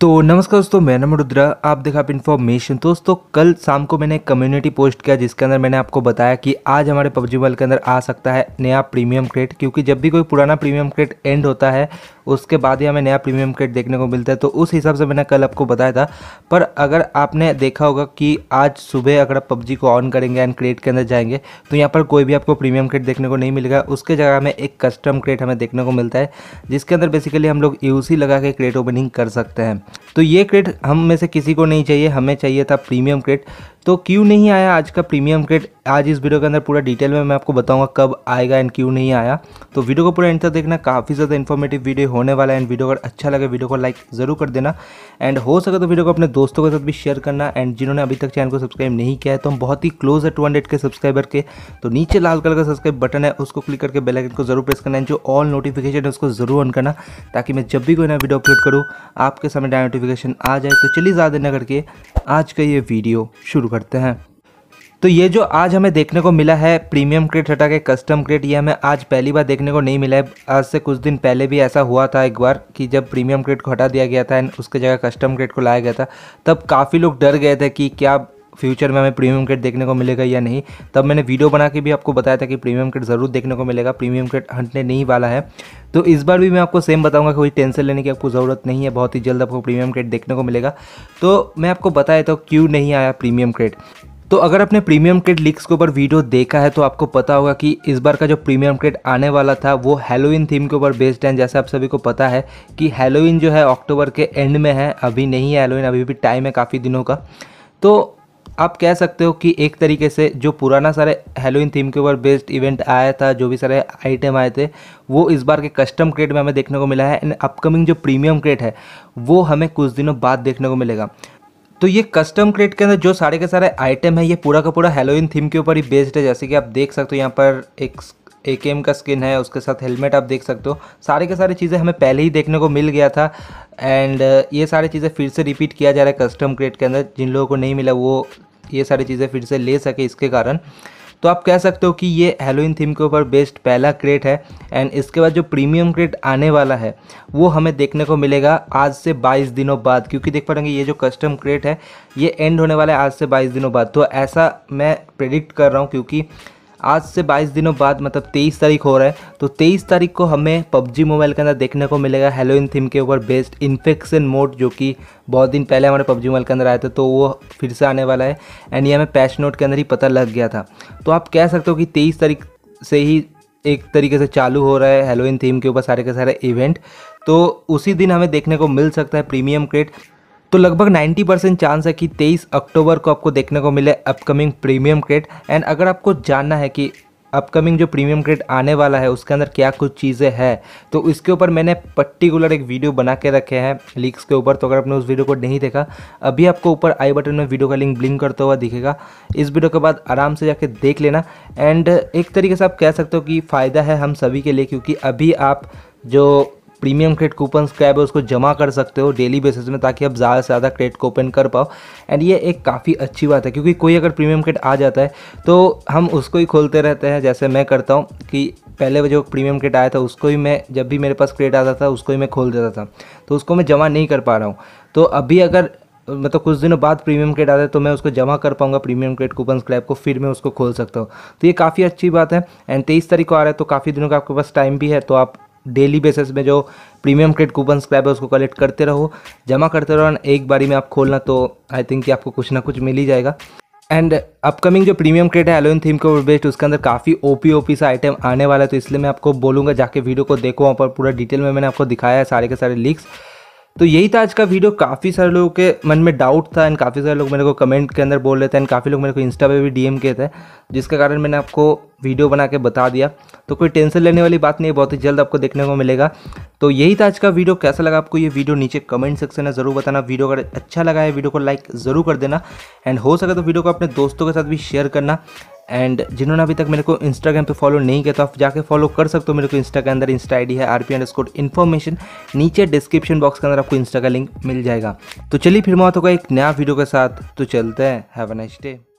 तो नमस्कार दोस्तों मैं नम रुद्रा आप देखा आप इन्फॉर्मेशन दोस्तों कल शाम को मैंने कम्युनिटी पोस्ट किया जिसके अंदर मैंने आपको बताया कि आज हमारे पबजी मोबाइल के अंदर आ सकता है नया प्रीमियम क्रेट क्योंकि जब भी कोई पुराना प्रीमियम क्रेट एंड होता है उसके बाद ही हमें नया प्रीमियम क्रेट देखने को मिलता है तो उस हिसाब से मैंने कल आपको बताया था पर अगर आपने देखा होगा कि आज सुबह अगर आप पबजी को ऑन करेंगे एंड क्रेट के अंदर जाएंगे तो यहाँ पर कोई भी आपको प्रीमियम क्रेट देखने को नहीं मिलेगा उसके जगह हमें एक कस्टम क्रेट हमें देखने को मिलता है जिसके अंदर बेसिकली हम लोग यू लगा के क्रेट ओपनिंग कर सकते हैं तो ये क्रेट हम में से किसी को नहीं चाहिए हमें चाहिए था प्रीमियम क्रेट तो क्यों नहीं आया आज का प्रीमियम ग्रेड आज इस वीडियो के अंदर पूरा डिटेल में मैं आपको बताऊंगा कब आएगा एंड क्यों नहीं आया तो वीडियो को पूरा एंड तक देखना काफ़ी ज़्यादा इन्फॉर्मेटिव वीडियो होने वाला है एंड वीडियो अगर अच्छा लगे वीडियो को लाइक ज़रूर कर देना एंड हो सके तो वीडियो को अपने दोस्तों के साथ भी शेयर करना एंड जिन्होंने अभी तक चैनल को सब्सक्राइब नहीं किया है तो हम बहुत ही क्लोज है टू के सब्सक्राइबर के तो नीचे लाल कलर का सब्सक्राइब बटन है उसको क्लिक करके बेलाइकन को जरूर प्रेस करना है जो ऑल नोटिफिकेशन है उसको ज़रूर ऑन करना ताकि मैं जब भी कोई नया वीडियो अपलोड करूँ आपके सामने नोटिफिकेशन आ जाए तो चलिए ज़्यादा न करके आज का ये वीडियो शुरू करते हैं तो ये जो आज हमें देखने को मिला है प्रीमियम क्रेट हटा के कस्टम क्रेट ये हमें आज पहली बार देखने को नहीं मिला है आज से कुछ दिन पहले भी ऐसा हुआ था एक बार कि जब प्रीमियम क्रेट को हटा दिया गया था एंड उसके जगह कस्टम क्रेट को लाया गया था तब काफ़ी लोग डर गए थे कि क्या फ्यूचर में हमें प्रीमियम किट देखने को मिलेगा या नहीं तब मैंने वीडियो बना के भी आपको बताया था कि प्रीमियम किट ज़रूर देखने को मिलेगा प्रीमियम किट हटने नहीं वाला है तो इस बार भी मैं आपको सेम बताऊंगा कोई टेंशन लेने की आपको ज़रूरत नहीं है बहुत ही जल्द आपको प्रीमियम किट देखने को मिलेगा तो मैं आपको बता देता हूँ क्यों नहीं आया प्रीमियम किट तो अगर आपने प्रीमियम किट लीक्स के ऊपर वीडियो देखा है तो आपको पता होगा कि इस बार का जो प्रीमियम किट आने वाला था वो हेलोइन थीम के ऊपर बेस्ड है जैसे आप सभी को पता है कि हेलोइन जो है अक्टूबर के एंड में है अभी नहीं है हेलोइन अभी भी टाइम है काफ़ी दिनों का तो आप कह सकते हो कि एक तरीके से जो पुराना सारे हेलोइन थीम के ऊपर बेस्ड इवेंट आया था जो भी सारे आइटम आए थे वो इस बार के कस्टम क्रेट में हमें देखने को मिला है एंड अपकमिंग जो प्रीमियम क्रेट है वो हमें कुछ दिनों बाद देखने को मिलेगा तो ये कस्टम क्रेट के अंदर जो सारे के सारे आइटम है ये पूरा का पूरा हेलोइन थीम के ऊपर ही बेस्ड है जैसे कि आप देख सकते हो यहाँ पर एक ए का स्किन है उसके साथ हेलमेट आप देख सकते हो सारे के सारे चीज़ें हमें पहले ही देखने को मिल गया था एंड uh, ये सारी चीज़ें फिर से रिपीट किया जा रहा है कस्टम क्रिएट के अंदर जिन लोगों को नहीं मिला वो ये सारी चीज़ें फिर से ले सके इसके कारण तो आप कह सकते हो कि ये हेलोइन थीम के ऊपर बेस्ड पहला क्रेट है एंड इसके बाद जो प्रीमियम क्रेट आने वाला है वो हमें देखने को मिलेगा आज से 22 दिनों बाद क्योंकि देख पाएंगे ये जो कस्टम क्रेट है ये एंड होने वाला है आज से 22 दिनों बाद तो ऐसा मैं प्रेडिक्ट कर रहा हूँ क्योंकि आज से 22 दिनों बाद मतलब 23 तारीख हो रहा है तो 23 तारीख को हमें पबजी मोबाइल के अंदर देखने को मिलेगा हेलोइन थीम के ऊपर बेस्ड इन्फेक्शन मोड जो कि बहुत दिन पहले हमारे पबजी मोबाइल के अंदर आया था तो वो फिर से आने वाला है एंड ये हमें पैश नोट के अंदर ही पता लग गया था तो आप कह सकते हो कि तेईस तारीख से ही एक तरीके से चालू हो रहा है हेलोइन थीम के ऊपर सारे के सारे इवेंट तो उसी दिन हमें देखने को मिल सकता है प्रीमियम क्रेट तो लगभग 90 परसेंट चांस है कि 23 अक्टूबर को आपको देखने को मिले अपकमिंग प्रीमियम क्रेट एंड अगर आपको जानना है कि अपकमिंग जो प्रीमियम क्रेड आने वाला है उसके अंदर क्या कुछ चीज़ें हैं तो इसके ऊपर मैंने पर्टिकुलर एक वीडियो बना के रखे हैं लीक्स के ऊपर तो अगर आपने उस वीडियो को नहीं देखा अभी आपको ऊपर आई बटन में वीडियो का लिंक ब्लिंक करता हुआ दिखेगा इस वीडियो के बाद आराम से जाके देख लेना एंड एक तरीके से आप कह सकते हो कि फ़ायदा है हम सभी के लिए क्योंकि अभी आप जो प्रीमियम क्रेड कूपन स्क्रैप है उसको जमा कर सकते हो डेली बेसिस में ताकि आप ज़्यादा से ज़्यादा क्रेड ओपन कर पाओ एंड ये एक काफ़ी अच्छी बात है क्योंकि कोई अगर प्रीमियम क्रेड आ जाता है तो हम उसको ही खोलते रहते हैं जैसे मैं करता हूँ कि पहले जो प्रीमियम क्रेड आया था उसको ही मैं जब भी मेरे पास क्रेड आता था उसको ही मैं खोल देता था तो उसको मैं जमा नहीं कर पा रहा हूँ तो अभी अगर मतलब तो कुछ दिनों बाद प्रीमियम क्रेड आता है तो मैं उसको जमा कर पाऊंगा प्रीमियम क्रेड कूपन स्क्रैप को फिर मैं उसको खोल सकता हूँ तो ये काफ़ी अच्छी बात है एंड तेईस तारीख को आ रहा है तो काफ़ी दिनों का आपके पास टाइम भी है तो आप डेली बेसिस में जो प्रीमियम क्रेड कूपन स्क्रैप है उसको कलेक्ट करते रहो जमा करते रहो एक बारी में आप खोलना तो आई थिंक कि आपको कुछ ना कुछ मिल ही जाएगा एंड अपकमिंग जो प्रीमियम क्रेड है एलोइन थीम के ऊपर बेस्ट उसके अंदर काफ़ी ओपी ओपी सा आइटम आने वाला है तो इसलिए मैं आपको बोलूँगा जाके वीडियो को देखो वहाँ पर पूरा डिटेल में मैंने आपको दिखाया है सारे के सारे लिंक्स तो यही था आज का वीडियो काफ़ी सारे लोगों के मन में डाउट था एंड काफ़ी सारे लोग मेरे को कमेंट के अंदर बोल रहे थे एंड काफ़ी लोग मेरे को इंस्टा पे भी डीएम किए थे जिसके कारण मैंने आपको वीडियो बना के बता दिया तो कोई टेंशन लेने वाली बात नहीं है बहुत ही जल्द आपको देखने को मिलेगा तो यही था आज का वीडियो कैसा लगा आपको ये वीडियो नीचे कमेंट सेक्शन में ज़रूर बताना वीडियो अगर अच्छा लगा है वीडियो को लाइक ज़रूर कर देना एंड हो सके तो वीडियो को अपने दोस्तों के साथ भी शेयर करना एंड जिन्होंने अभी तक मेरे को इंस्टाग्राम पे फॉलो नहीं किया तो आप जाके फॉलो कर सकते हो मेरे को इंस्टा के अंदर इंस्टा आईडी है आर पी अंडरस्कोर इन्फॉर्मेशन नीचे डिस्क्रिप्शन बॉक्स के अंदर आपको इंस्टा का लिंक मिल जाएगा तो चलिए फिर मौत होगा एक नया वीडियो के साथ तो चलते हैं हैव अ नाइस डे